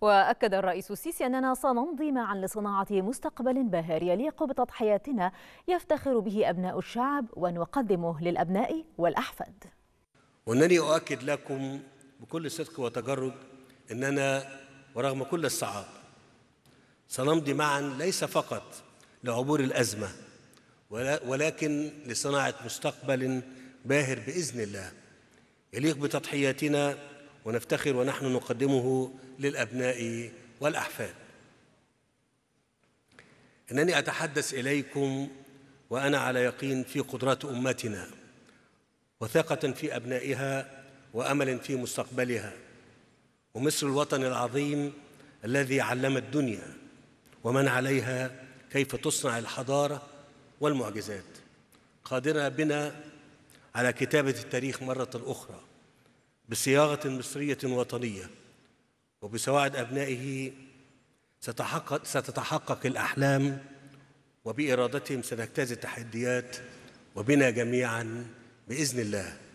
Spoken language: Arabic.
وأكد الرئيس السيسي أننا سنمضي معا لصناعة مستقبل باهر يليق بتضحياتنا يفتخر به أبناء الشعب ونقدمه للأبناء والأحفاد وأنني أؤكد لكم بكل صدق وتجرد أننا ورغم كل الصعاب سنمضي معا ليس فقط لعبور الأزمة ولكن لصناعة مستقبل باهر بإذن الله يليق بتضحياتنا ونفتخر ونحن نقدمه للأبناء والأحفاد إنني أتحدث إليكم وأنا على يقين في قدرات أمتنا وثقة في أبنائها وأمل في مستقبلها ومصر الوطن العظيم الذي علم الدنيا ومن عليها كيف تصنع الحضارة والمعجزات قادرة بنا على كتابة التاريخ مرة أخرى بصياغة مصرية وطنية وبسواعد أبنائه ستحقق, ستتحقق الأحلام وبإرادتهم سنجتاز التحديات وبنا جميعا بإذن الله